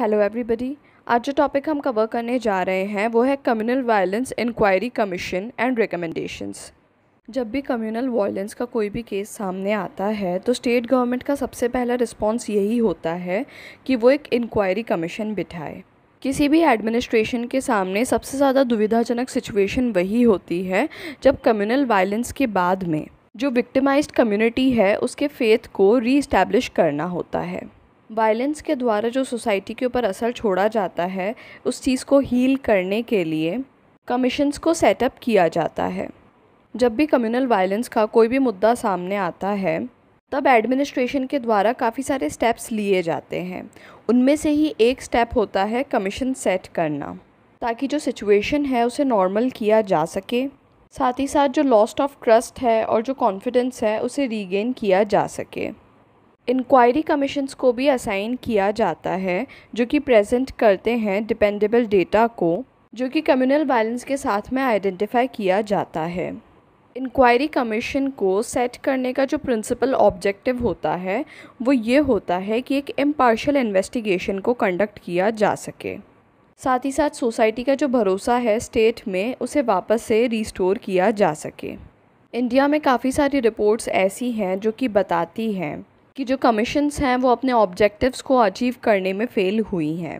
Hello everybody आज जो topic हम कवर करने जा रहे हैं वो है communal violence inquiry commission and recommendations जब भी कम्युनल वायलेंस का कोई भी केस सामने आता है तो स्टेट गवर्नमेंट का सबसे पहला रिस्पॉन्स यही होता है कि वो एक इंक्वायरी कमीशन बिठाए किसी भी एडमिनिस्ट्रेशन के सामने सबसे ज़्यादा दुविधाजनक सिचुएशन वही होती है जब कम्युनल वायलेंस के बाद में जो विक्टिमाइज्ड कम्युनिटी है उसके फेथ को री करना होता है वायलेंस के द्वारा जो सोसाइटी के ऊपर असर छोड़ा जाता है उस चीज़ को हील करने के लिए कमीशंस को सेटअप किया जाता है जब भी कम्युनल वायलेंस का कोई भी मुद्दा सामने आता है तब एडमिनिस्ट्रेशन के द्वारा काफ़ी सारे स्टेप्स लिए जाते हैं उनमें से ही एक स्टेप होता है कमीशन सेट करना ताकि जो सिचुएशन है उसे नॉर्मल किया जा सके साथ ही साथ जो लॉस्ट ऑफ ट्रस्ट है और जो कॉन्फिडेंस है उसे रीगेन किया जा सके इंक्वायरी कमीशंस को भी असाइन किया जाता है जो कि प्रेजेंट करते हैं डिपेंडेबल डेटा को जो कि कम्युनल वायलेंस के साथ में आइडेंटिफाई किया जाता है इंक्वायरी कमीशन को सेट करने का जो प्रिंसिपल ऑब्जेक्टिव होता है वो ये होता है कि एक इम्पार्शल इन्वेस्टिगेशन को कंडक्ट किया जा सके साथ ही साथ सोसाइटी का जो भरोसा है स्टेट में उसे वापस से रिस्टोर किया जा सके इंडिया में काफ़ी सारी रिपोर्ट्स ऐसी हैं जो कि बताती हैं कि जो कमीशंस हैं वो अपने ऑब्जेक्टिव्स को अचीव करने में फ़ेल हुई हैं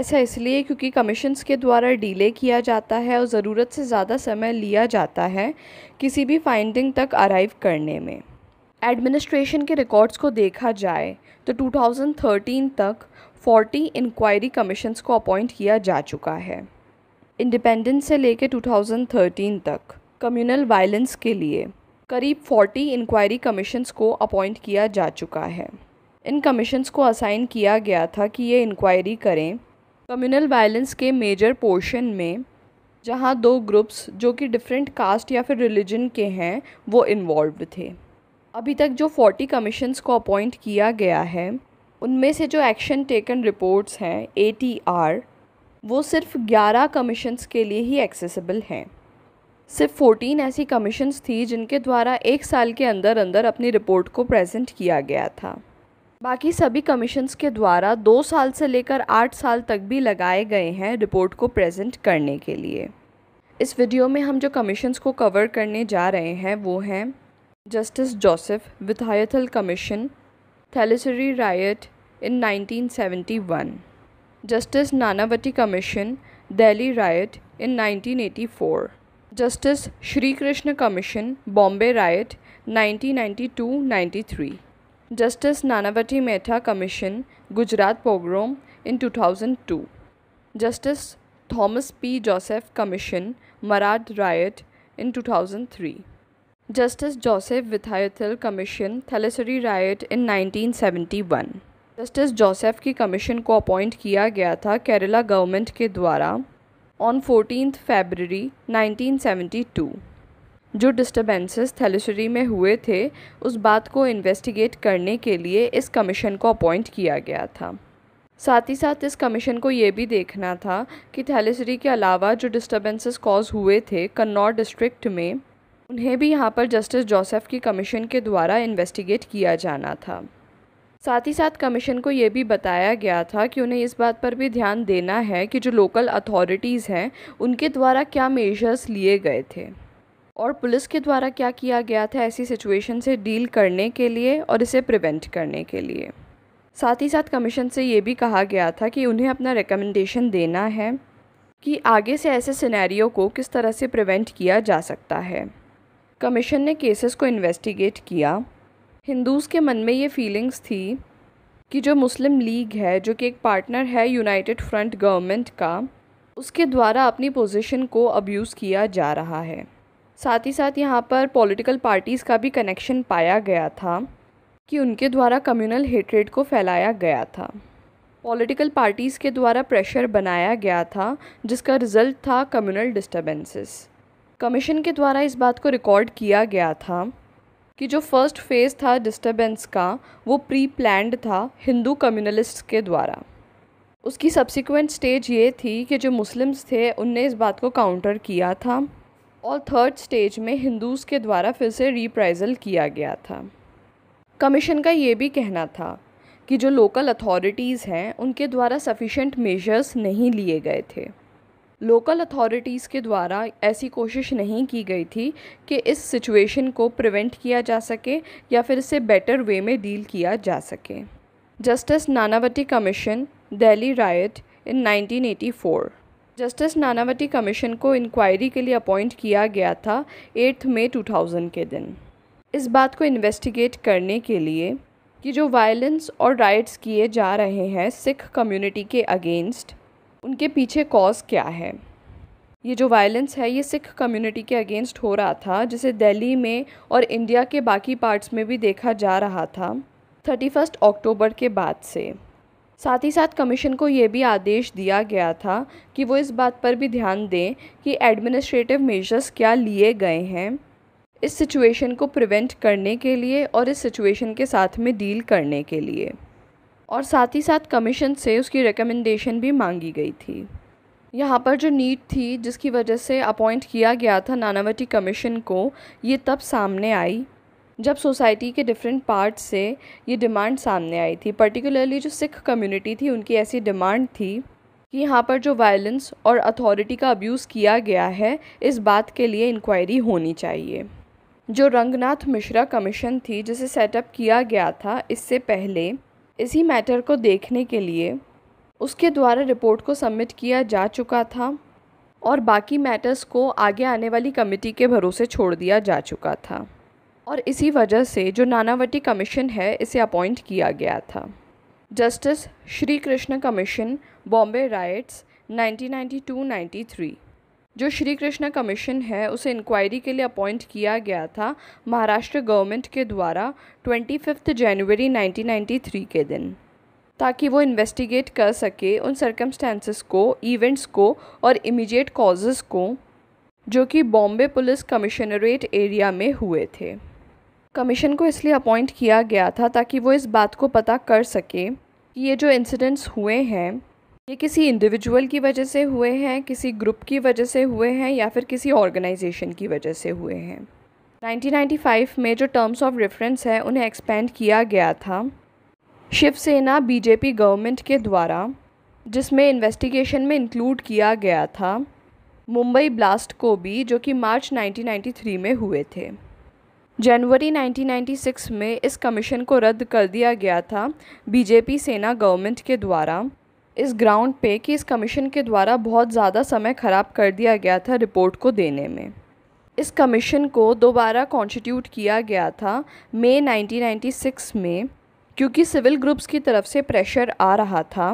ऐसा इसलिए क्योंकि कमीशंस के द्वारा डिले किया जाता है और ज़रूरत से ज़्यादा समय लिया जाता है किसी भी फाइंडिंग तक अराइव करने में एडमिनिस्ट्रेशन के रिकॉर्ड्स को देखा जाए तो 2013 तक 40 इंक्वायरी कमीशंस को अपॉइंट किया जा चुका है इंडिपेंडेंस से लेकर 2013 तक कम्युनल वायलेंस के लिए करीब 40 इंक्वायरी कमीशंस को अपॉइंट किया जा चुका है इन कमीशंस को असाइन किया गया था कि ये इंक्वायरी करें कम्युनल वायलेंस के मेजर पोर्शन में जहाँ दो ग्रुप्स जो कि डिफरेंट कास्ट या फिर रिलीजन के हैं वो इन्वॉल्व थे अभी तक जो 40 कमीशंस को अपॉइंट किया गया है उनमें से जो एक्शन टेकन रिपोर्ट्स हैं ए वो सिर्फ 11 कमीशंस के लिए ही एक्सेसिबल हैं सिर्फ 14 ऐसी कमीशन्स थी जिनके द्वारा एक साल के अंदर अंदर अपनी रिपोर्ट को प्रेजेंट किया गया था बाकी सभी कमीशन्स के द्वारा दो साल से लेकर आठ साल तक भी लगाए गए हैं रिपोर्ट को प्रेजेंट करने के लिए इस वीडियो में हम जो कमीशन्स को कवर करने जा रहे हैं वो हैं Justice Joseph Vithayathil commission Thalassery riot in 1971, Justice Nanavati commission Delhi riot in 1984, Justice Shri Krishna commission Bombay riot 1992-93 Justice Nanavati Mehta commission Gujarat pogrom in 2002 Justice Thomas P Joseph commission Marad riot in 2003. Justice Joseph Vithayathil commission Thalassery riot in 1971. Justice Joseph की commission को appoint किया गया था Kerala government के द्वारा on fourteen February 1972 जो disturbances थैलेसरी में हुए थे उस बात को इन्वेस्टिगेट करने के लिए इस कमीशन को अपॉइंट किया गया था साथ ही साथ इस कमीशन को ये भी देखना था कि थैलिसरी के अलावा जो डिस्टरबेंसेस कॉज हुए थे कन्नौर डिस्ट्रिक्ट में उन्हें भी यहाँ पर जस्टिस जोसेफ की कमीशन के द्वारा इन्वेस्टिगेट किया जाना था साथ ही साथ कमीशन को ये भी बताया गया था कि उन्हें इस बात पर भी ध्यान देना है कि जो लोकल अथॉरिटीज़ हैं उनके द्वारा क्या मेजर्स लिए गए थे और पुलिस के द्वारा क्या किया गया था ऐसी सिचुएशन से डील करने के लिए और इसे प्रिवेंट करने के लिए साथ ही साथ कमीशन से ये भी कहा गया था कि उन्हें अपना रिकमेंडेशन देना है कि आगे से ऐसे सिनेरियो को किस तरह से प्रिवेंट किया जा सकता है कमीशन ने केसेस को इन्वेस्टिगेट किया हिंदूज़ के मन में ये फीलिंग्स थी कि जो मुस्लिम लीग है जो कि एक पार्टनर है यूनाइटेड फ्रंट गवर्नमेंट का उसके द्वारा अपनी पोजीशन को अब्यूज़ किया जा रहा है साथ ही साथ यहाँ पर पॉलिटिकल पार्टीज़ का भी कनेक्शन पाया गया था कि उनके द्वारा कम्युनल हेट्रेड को फैलाया गया था पॉलिटिकल पार्टीज़ के द्वारा प्रेशर बनाया गया था जिसका रिज़ल्ट था कम्युनल डिस्टर्बेंसेस कमीशन के द्वारा इस बात को रिकॉर्ड किया गया था कि जो फर्स्ट फेज़ था डिस्टरबेंस का वो प्री प्लान्ड था हिंदू कम्युनलिस्ट के द्वारा उसकी सब्सिक्वेंट स्टेज ये थी कि जो मुस्लिम्स थे उनने इस बात को काउंटर किया था और थर्ड स्टेज में हिंदूज़ के द्वारा फिर से रिप्राइजल किया गया था कमीशन का ये भी कहना था कि जो लोकल अथॉरिटीज़ हैं उनके द्वारा सफिशेंट मेजर्स नहीं लिए गए थे लोकल अथॉरिटीज़ के द्वारा ऐसी कोशिश नहीं की गई थी कि इस सिचुएशन को प्रिवेंट किया जा सके या फिर इसे बेटर वे में डील किया जा सके Justice Nanavati commission Delhi riot in 1984 Justice Nanavati commission को इंक्वायरी के लिए अपॉइंट किया गया था 8 मई 2000 के दिन इस बात को इन्वेस्टिगेट करने के लिए कि जो वायलेंस और राइट्स किए जा रहे हैं सिख कम्युनिटी के अगेंस्ट उनके पीछे कॉज क्या है ये जो वायलेंस है ये सिख कम्युनिटी के अगेंस्ट हो रहा था जिसे दिल्ली में और इंडिया के बाकी पार्ट्स में भी देखा जा रहा था थर्टी फर्स्ट अक्टूबर के बाद से साथ ही साथ कमीशन को ये भी आदेश दिया गया था कि वो इस बात पर भी ध्यान दें कि एडमिनिस्ट्रेटिव मेजर्स क्या लिए गए हैं इस सिचुएशन को प्रिवेंट करने के लिए और इस सिचुएशन के साथ में डील करने के लिए और साथ ही साथ कमीशन से उसकी रिकमेंडेशन भी मांगी गई थी यहाँ पर जो नीट थी जिसकी वजह से अपॉइंट किया गया था नानावटी कमीशन को ये तब सामने आई जब सोसाइटी के डिफरेंट पार्ट से ये डिमांड सामने आई थी पर्टिकुलरली जो सिख कम्युनिटी थी उनकी ऐसी डिमांड थी कि यहाँ पर जो वायलेंस और अथॉरिटी का अब्यूज़ किया गया है इस बात के लिए इंक्वायरी होनी चाहिए जो रंगनाथ मिश्रा कमीशन थी जिसे सेटअप किया गया था इससे पहले इसी मैटर को देखने के लिए उसके द्वारा रिपोर्ट को सबमिट किया जा चुका था और बाकी मैटर्स को आगे आने वाली कमेटी के भरोसे छोड़ दिया जा चुका था और इसी वजह से जो नानावटी कमीशन है इसे अपॉइंट किया गया था Justice Shri Krishna commission Bombay riots 1992-93 जो श्री कृष्णा कमीशन है उसे इंक्वायरी के लिए अपॉइंट किया गया था महाराष्ट्र गवर्नमेंट के द्वारा twenty fifth January ninety three के दिन ताकि वो इन्वेस्टिगेट कर सके उन सर्कमस्टेंसेस को इवेंट्स को और इमीडिएट कॉजेस को जो कि बॉम्बे पुलिस कमिश्नरेट एरिया में हुए थे कमीशन को इसलिए अपॉइंट किया गया था ताकि वो इस बात को पता कर सके कि ये जो इंसिडेंट्स हुए हैं ये किसी इंडिविजुअल की वजह से हुए हैं किसी ग्रुप की वजह से हुए हैं या फिर किसी ऑर्गेनाइजेशन की वजह से हुए हैं 1995 में जो टर्म्स ऑफ रेफरेंस है उन्हें एक्सपेंड किया गया था शिवसेना बीजेपी गवर्नमेंट के द्वारा जिसमें इन्वेस्टिगेशन में इंक्लूड किया गया था मुंबई ब्लास्ट को भी जो कि मार्च 1993 में हुए थे जनवरी 1996 में इस कमीशन को रद्द कर दिया गया था बीजेपी सेना गवर्नमेंट के द्वारा इस ग्राउंड पे कि इस कमीशन के द्वारा बहुत ज़्यादा समय ख़राब कर दिया गया था रिपोर्ट को देने में इस कमीशन को दोबारा कॉन्स्टिट्यूट किया गया था मई 1996 में क्योंकि सिविल ग्रुप्स की तरफ से प्रेशर आ रहा था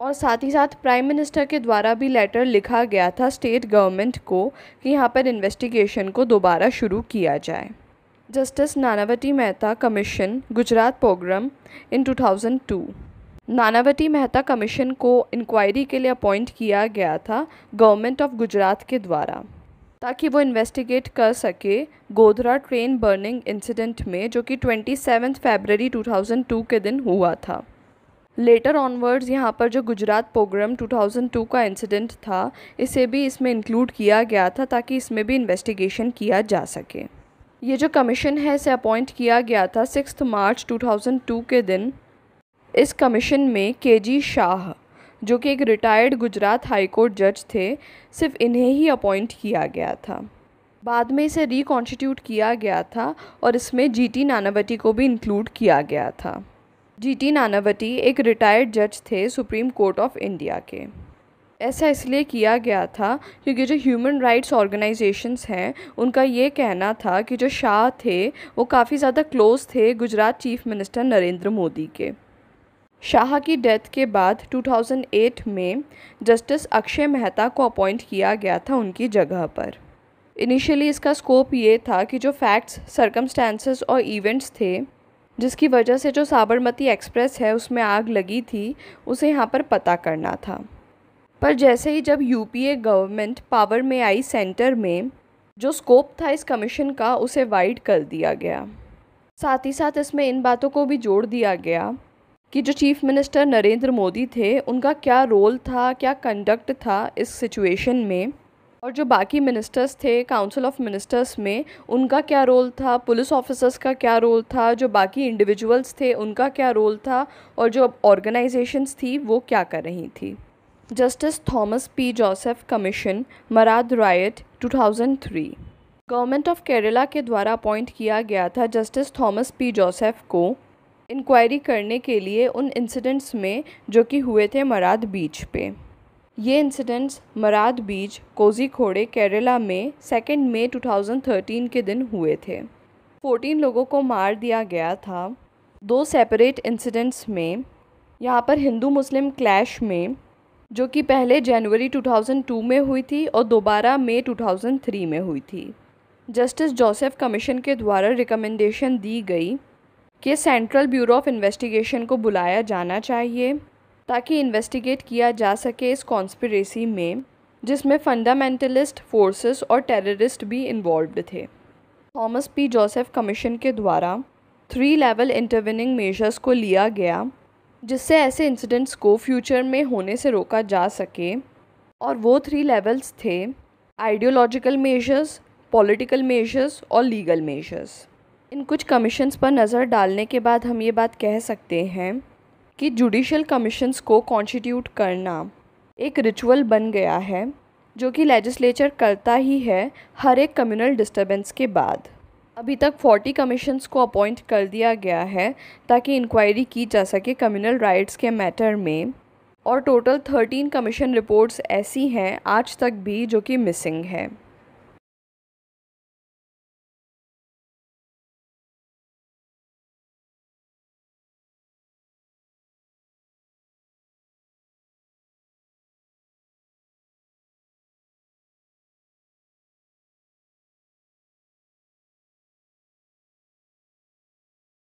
और साथ ही साथ प्राइम मिनिस्टर के द्वारा भी लेटर लिखा गया था स्टेट गवर्नमेंट को कि यहाँ पर इन्वेस्टिगेशन को दोबारा शुरू किया जाए Justice Nanavati Mehta commission Gujarat program in 2002 Nanavati Mehta commission को इंक्वायरी के लिए अपॉइंट किया गया था गवर्नमेंट ऑफ गुजरात के द्वारा ताकि वो इन्वेस्टिगेट कर सके गोधरा ट्रेन बर्निंग इंसिडेंट में जो कि twenty seven February two thousand two के दिन हुआ था लेटर ऑनवर्ड्स यहाँ पर जो गुजरात प्रोग्राम 2002 का इंसिडेंट था इसे भी इसमें इंक्लूड किया गया था ताकि इसमें भी इन्वेस्टिगेशन किया जा सके ये जो कमीशन है इसे अपॉइंट किया गया था सिक्स मार्च 2002 के दिन इस कमीशन में के जी शाह जो कि एक रिटायर्ड गुजरात हाईकोर्ट जज थे सिर्फ इन्हें ही अपॉइंट किया गया था बाद में इसे रिकॉन्स्टिट्यूट किया गया था और इसमें जीटी नानावटी को भी इंक्लूड किया गया था जीटी नानावटी एक रिटायर्ड जज थे सुप्रीम कोर्ट ऑफ इंडिया के ऐसा इसलिए किया गया था क्योंकि जो ह्यूमन राइट्स ऑर्गेनाइजेशंस हैं उनका ये कहना था कि जो शाह थे वो काफ़ी ज़्यादा क्लोज थे गुजरात चीफ मिनिस्टर नरेंद्र मोदी के शाह की डेथ के बाद 2008 में जस्टिस अक्षय मेहता को अपॉइंट किया गया था उनकी जगह पर इनिशियली इसका स्कोप ये था कि जो फैक्ट्स सरकमस्टांसेस और इवेंट्स थे जिसकी वजह से जो साबरमती एक्सप्रेस है उसमें आग लगी थी उसे यहाँ पर पता करना था पर जैसे ही जब यूपीए गवर्नमेंट पावर में आई सेंटर में जो स्कोप था इस कमीशन का उसे वाइड कर दिया गया साथ ही साथ इसमें इन बातों को भी जोड़ दिया गया कि जो चीफ़ मिनिस्टर नरेंद्र मोदी थे उनका क्या रोल था क्या कंडक्ट था इस सिचुएशन में और जो बाकी मिनिस्टर्स थे काउंसिल ऑफ मिनिस्टर्स में उनका क्या रोल था पुलिस ऑफिसर्स का क्या रोल था जो बाकी इंडिविजुअल्स थे उनका क्या रोल था और जो ऑर्गेनाइजेशंस थी वो क्या कर रही थी Justice Thomas P Joseph commission Marad riot 2003 government of Kerala के द्वारा अपॉइंट किया गया था जस्टिस थॉमस पी जोसेफ को इंक्वायरी करने के लिए उन इंसिडेंट्स में जो कि हुए थे मराद बीच पे ये इंसिडेंट्स मराद बीच कोजीखोड़े केरला में सेकेंड मई 2013 के दिन हुए थे 14 लोगों को मार दिया गया था दो सेपरेट इंसिडेंट्स में यहाँ पर हिंदू मुस्लिम क्लैश में जो कि पहले जनवरी 2002 में हुई थी और दोबारा मई 2003 में हुई थी जस्टिस जोसेफ कमीशन के द्वारा रिकमेंडेशन दी गई कि सेंट्रल ब्यूरो ऑफ इन्वेस्टिगेशन को बुलाया जाना चाहिए ताकि इन्वेस्टिगेट किया जा सके इस कॉन्स्परेसी में जिसमें फंडामेंटलिस्ट फोर्सेस और टेररिस्ट भी इन्वॉल्व थे थॉमस पी जोसेफ कमीशन के द्वारा थ्री लेवल इंटरविनिंग मेजर्स को लिया गया जिससे ऐसे इंसिडेंट्स को फ्यूचर में होने से रोका जा सके और वो थ्री लेवल्स थे आइडियोलॉजिकल मेजर्स पॉलिटिकल मेजर्स और लीगल मेजर्स इन कुछ कमीशंस पर नज़र डालने के बाद हम ये बात कह सकते हैं कि जुडिशल कमीशंस को कॉन्स्टिट्यूट करना एक रिचुअल बन गया है जो कि लेजिस्लेचर करता ही है हर एक कम्युनल डिस्टरबेंस के बाद अभी तक 40 कमीशंस को अपॉइंट कर दिया गया है ताकि इंक्वायरी की जा सके कम्युनल राइट्स के मैटर में और टोटल 13 कमीशन रिपोर्ट्स ऐसी हैं आज तक भी जो कि मिसिंग है